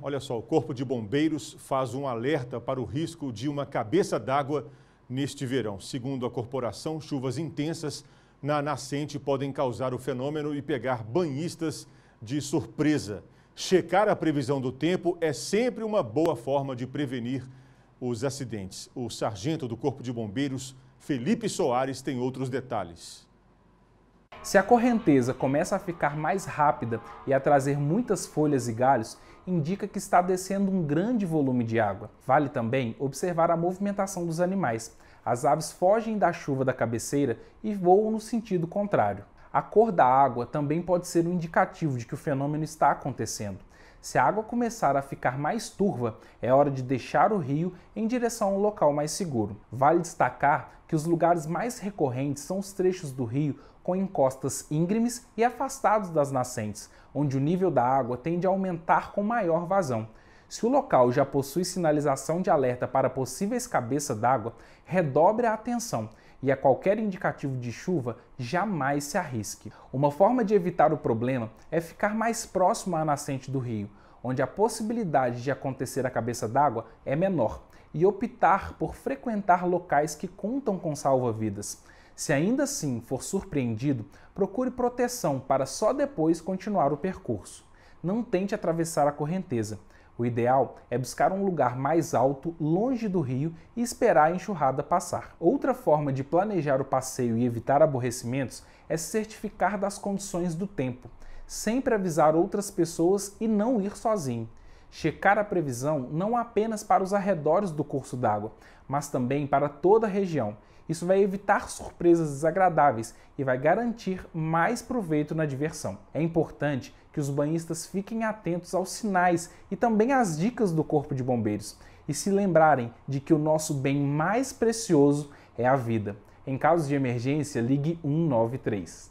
Olha só, o Corpo de Bombeiros faz um alerta para o risco de uma cabeça d'água neste verão. Segundo a corporação, chuvas intensas na nascente podem causar o fenômeno e pegar banhistas de surpresa. Checar a previsão do tempo é sempre uma boa forma de prevenir os acidentes. O sargento do Corpo de Bombeiros, Felipe Soares, tem outros detalhes. Se a correnteza começa a ficar mais rápida e a trazer muitas folhas e galhos, indica que está descendo um grande volume de água. Vale também observar a movimentação dos animais. As aves fogem da chuva da cabeceira e voam no sentido contrário. A cor da água também pode ser um indicativo de que o fenômeno está acontecendo. Se a água começar a ficar mais turva, é hora de deixar o rio em direção a um local mais seguro. Vale destacar que os lugares mais recorrentes são os trechos do rio com encostas íngremes e afastados das nascentes, onde o nível da água tende a aumentar com maior vazão. Se o local já possui sinalização de alerta para possíveis cabeças d'água, redobre a atenção e a qualquer indicativo de chuva, jamais se arrisque. Uma forma de evitar o problema é ficar mais próximo à nascente do rio, onde a possibilidade de acontecer a cabeça d'água é menor, e optar por frequentar locais que contam com salva-vidas. Se ainda assim for surpreendido, procure proteção para só depois continuar o percurso. Não tente atravessar a correnteza o ideal é buscar um lugar mais alto, longe do rio e esperar a enxurrada passar. Outra forma de planejar o passeio e evitar aborrecimentos é se certificar das condições do tempo, sempre avisar outras pessoas e não ir sozinho checar a previsão não apenas para os arredores do curso d'água, mas também para toda a região. Isso vai evitar surpresas desagradáveis e vai garantir mais proveito na diversão. É importante que os banhistas fiquem atentos aos sinais e também às dicas do Corpo de Bombeiros e se lembrarem de que o nosso bem mais precioso é a vida. Em caso de emergência, ligue 193.